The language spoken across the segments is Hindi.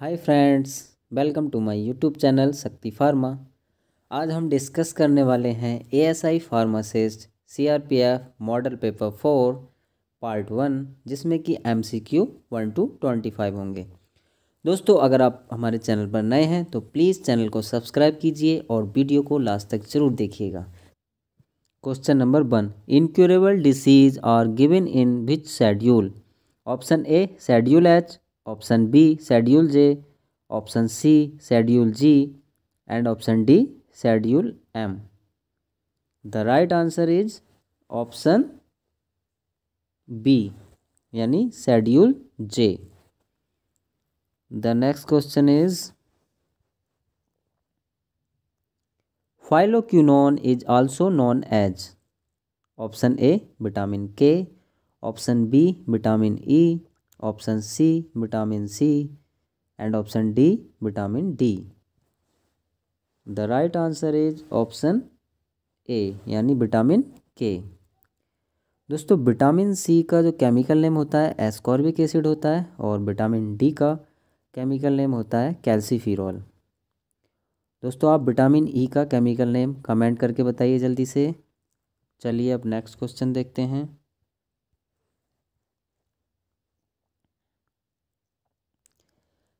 Hi friends welcome to my YouTube channel Shakti pharma आज हम डिस्कस करने वाले हैं ASI pharmacist CRPF model paper four part one जिसमें कि MCQ one to twenty five होंगे दोस्तों अगर आप हमारे चैनल पर नए हैं तो प्लीज़ चैनल को सब्सक्राइब कीजिए और वीडियो को लास्ट तक ज़रूर देखिएगा question number one incurable disease are given in which schedule option A schedule H option B schedule J option C schedule G and option D schedule M the right answer is option B यानी schedule J the next question is phylloquinone is also known as option A vitamin K option B vitamin E option C vitamin C and option D vitamin D the right answer is option A यानी विटामिन के दोस्तों विटामिन सी का जो केमिकल नेम होता है एस्कॉर्बिक एसिड होता है और विटामिन डी का केमिकल नेम होता है कैल्सीफिरॉल दोस्तों आप विटामिन ई e का केमिकल नेम कमेंट करके बताइए जल्दी से चलिए अब नेक्स्ट क्वेश्चन देखते हैं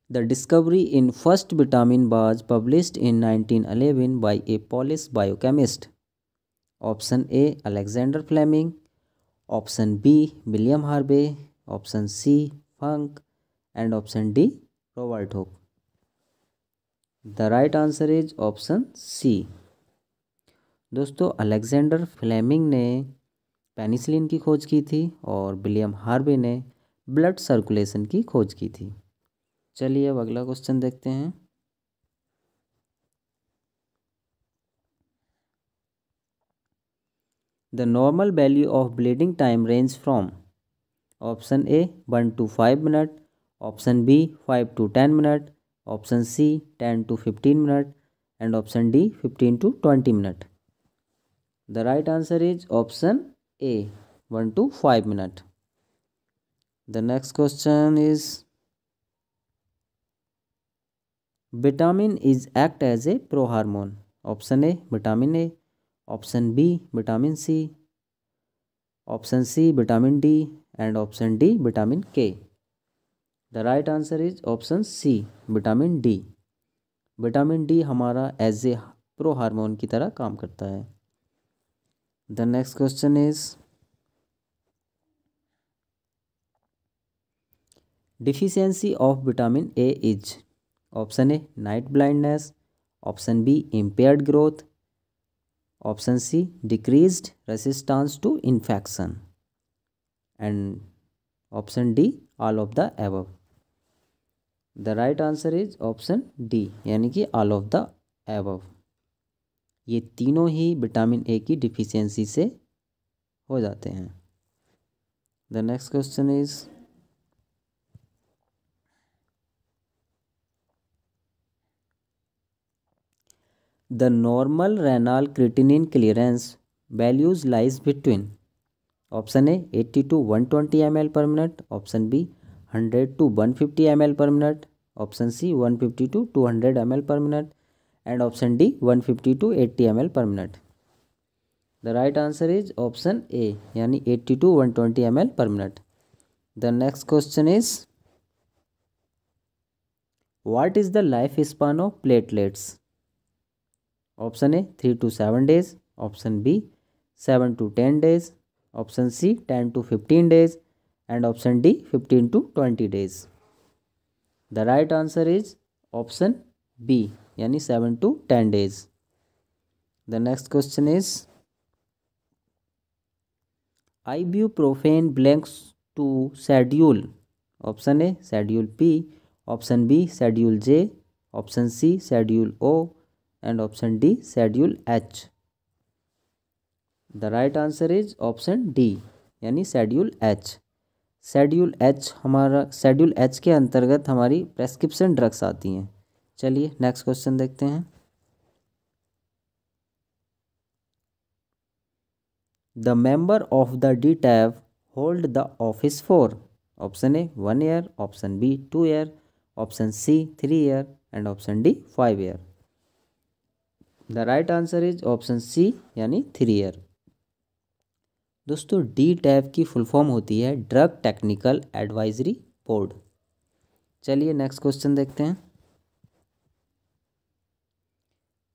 The discovery in first vitamin was published in 1911 by a Polish biochemist. Option A Alexander Fleming, option B William Harvey, option C Funk and option D Robert Hooke. The right answer is option C. दोस्तों अलेक्जेंडर फ्लेमिंग ने पेनिसिलिन की खोज की थी और विलियम हार्वे ने ब्लड सर्कुलेशन की खोज की थी चलिए अब अगला क्वेश्चन देखते हैं the normal value of bleeding time range from option A one to five minute option B five to ten minute option C ten to fifteen minute and option D fifteen to twenty minute the right answer is option A one to five minute the next question is vitamin is act as a pro option A vitamin A option B vitamin C option C vitamin D and option D vitamin K the right answer is option C vitamin D vitamin D हमारा एज ए प्रो हार्मोन की तरह काम करता है the next question is deficiency of vitamin A is option A night blindness option B impaired growth option C decreased resistance to infection and option D all of the above the right answer is option D यानी कि ऑल ऑफ द एबव ये तीनों ही विटामिन ए की डिफिशियंसी से हो जाते हैं the next question is the normal renal creatinine clearance values lies between option A 80 to 120 twenty M L per minute option B hundred to one fifty M L per minute option C one fifty to two hundred M L per minute and option D one fifty to eighty M L per minute the right answer is option A यानी eighty to one twenty M L per minute the next question is what is the life span of platelets option A three to seven days option B seven to ten days option C ten to fifteen days and option D fifteen to twenty days the right answer is option B यानी seven to ten days the next question is ibuprofen blanks to schedule option A schedule P option B schedule J option C schedule O and option D schedule H the right answer is option D यानी शेड्यूल एच शेड्यूल एच हमारा शेड्यूल एच के अंतर्गत हमारी प्रेस्क्रिप्शन ड्रग्स आती हैं चलिए नेक्स्ट क्वेश्चन देखते हैं the member of the D tab hold the office for option A one year option B two year option C three year and option D five year the right answer is option C यानी थ्री ईयर दोस्तों डी टैब की फुल फॉर्म होती है ड्रग टेक्निकल एडवाइजरी बोर्ड चलिए नेक्स्ट क्वेश्चन देखते हैं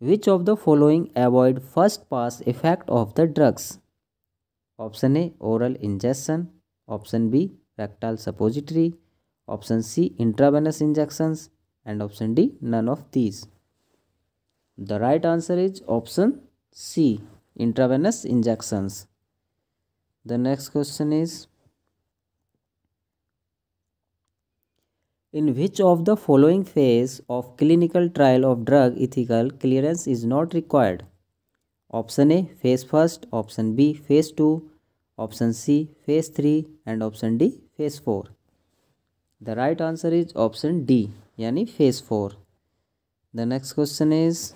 which of the following avoid first pass effect of the drugs option A oral injection option B rectal suppository option C intravenous injections and option D none of these The right answer is option C intravenous injections. The next question is In which of the following phase of clinical trial of drug ethical clearance is not required? Option A phase 1st, option B phase 2, option C phase 3 and option D phase 4. The right answer is option D yani phase 4. The next question is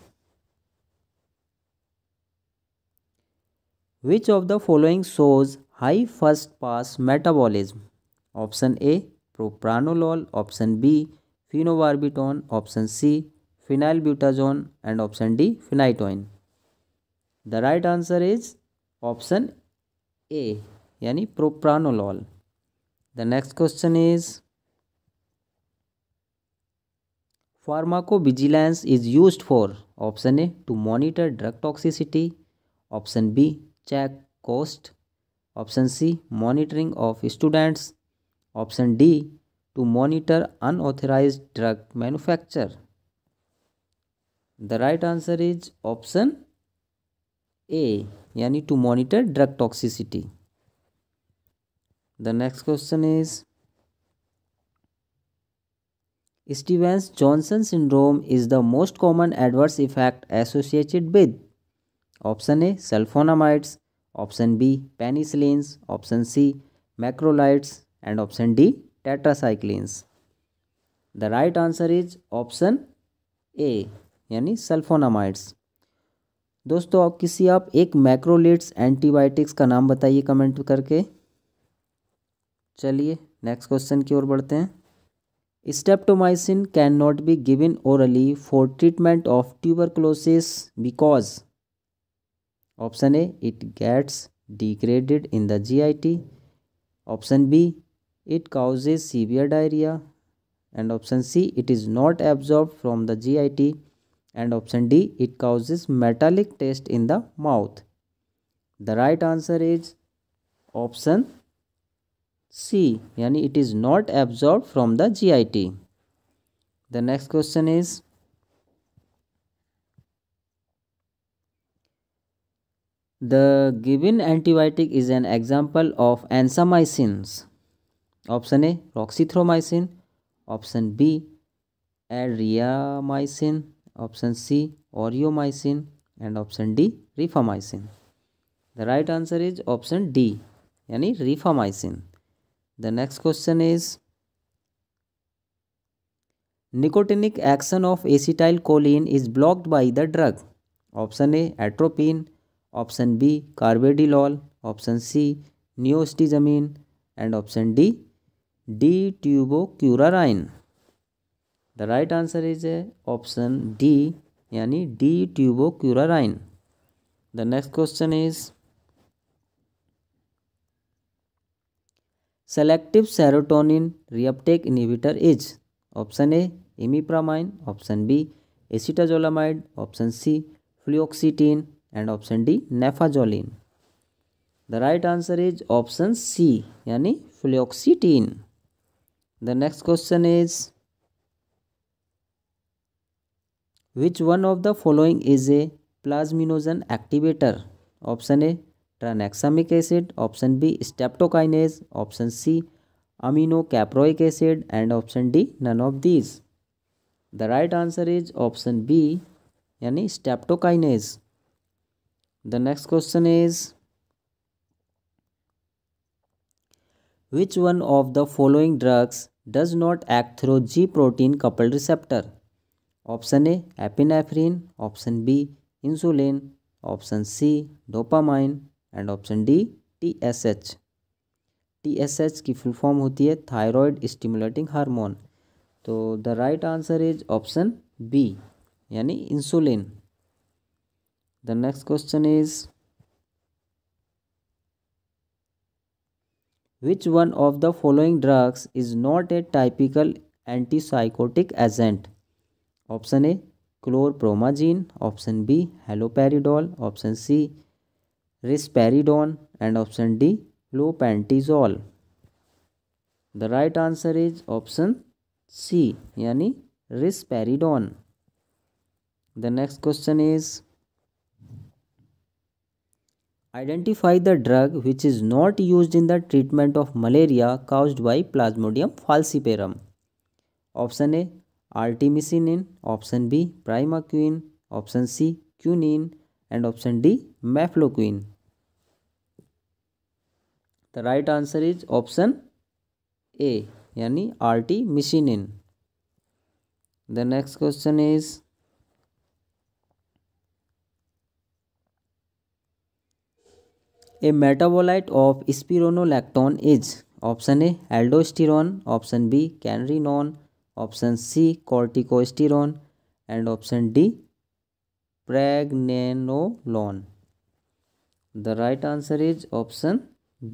Which of the following shows high first pass metabolism? Option A propranolol, option B phenobarbital, option C phenylbutazone and option D phenytoin. The right answer is option A यानी propranolol. The next question is pharmacovigilance is used for option A to monitor drug toxicity, option B check cost option c monitoring of students option d to monitor unauthorized drug manufacture the right answer is option a Yani to monitor drug toxicity the next question is Stevens Johnson syndrome is the most common adverse effect associated with option A sulfonamides option B penicillins option C macrolides and option D tetracyclines the right answer is option A यानी सल्फोनामाइड्स दोस्तों आप किसी आप एक मैक्रोलेट्स एंटीबायोटिक्स का नाम बताइए कमेंट करके चलिए नेक्स्ट क्वेश्चन की ओर बढ़ते हैं streptomycin can not be given orally for treatment of tuberculosis because Option A, it gets degraded in the GIT. Option B, it causes severe diarrhea. And option C, it is not absorbed from the GIT. And option D, it causes metallic taste in the mouth. The right answer is option C, yani it is not absorbed from the GIT. The next question is The given antibiotic is an example of ansamycins. Option A roxithromycin, option B ariamycin, option C oreomycin and option D rifamycin. The right answer is option D yani rifamycin. The next question is nicotinic action of acetylcholine is blocked by the drug. Option A atropine option B carvedilol option C neostigmine and option D D tubocurarine the right answer is option D यानी D tubocurarine the next question is selective serotonin reuptake inhibitor is option A imipramine option B acetazolamide option C fluoxetine and option D naphazoline the right answer is option C यानी fluoxetine the next question is which one of the following is a plasminogen activator option A tranexamic acid option B streptokinase option C aminocaproic acid and option D none of these the right answer is option B यानी streptokinase the next question is which one of the following drugs does not act through G protein coupled receptor? Option A epinephrine, option B insulin, option C dopamine and option D TSH. TSH की फुल फॉर्म होती है थायराइड स्टिमुलेटिंग हार्मोन तो the right answer is option B यानी insulin the next question is which one of the following drugs is not a typical antipsychotic agent option a chlorpromazine option b haloperidol option c risperidone and option d lopentazole the right answer is option c यानी risperidone the next question is Identify the drug which is not used in the treatment of malaria caused by Plasmodium falciparum. Option A artemisinin, option B primaquine, option C quinine and option D mefloquine. The right answer is option A यानी artemisinin the next question is a metabolite of spironolactone is option A aldosterone option B canrenone option C corticosterone and option D pregnenolone the right answer is option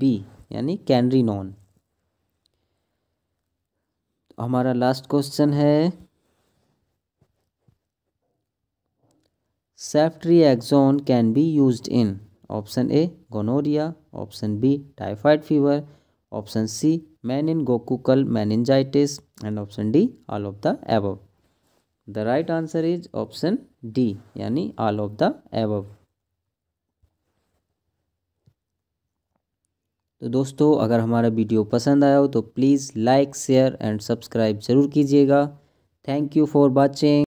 B यानी कैनरीनॉन हमारा लास्ट क्वेश्चन है ceftriaxone can be used in option A gonorrhoea option B typhoid fever option C meningococcal meningitis and option D all of the above the right answer is option D यानी ऑल ऑफ द एबव तो दोस्तों अगर हमारा वीडियो पसंद आया हो तो please like share and subscribe ज़रूर कीजिएगा थैंक यू फॉर वॉचिंग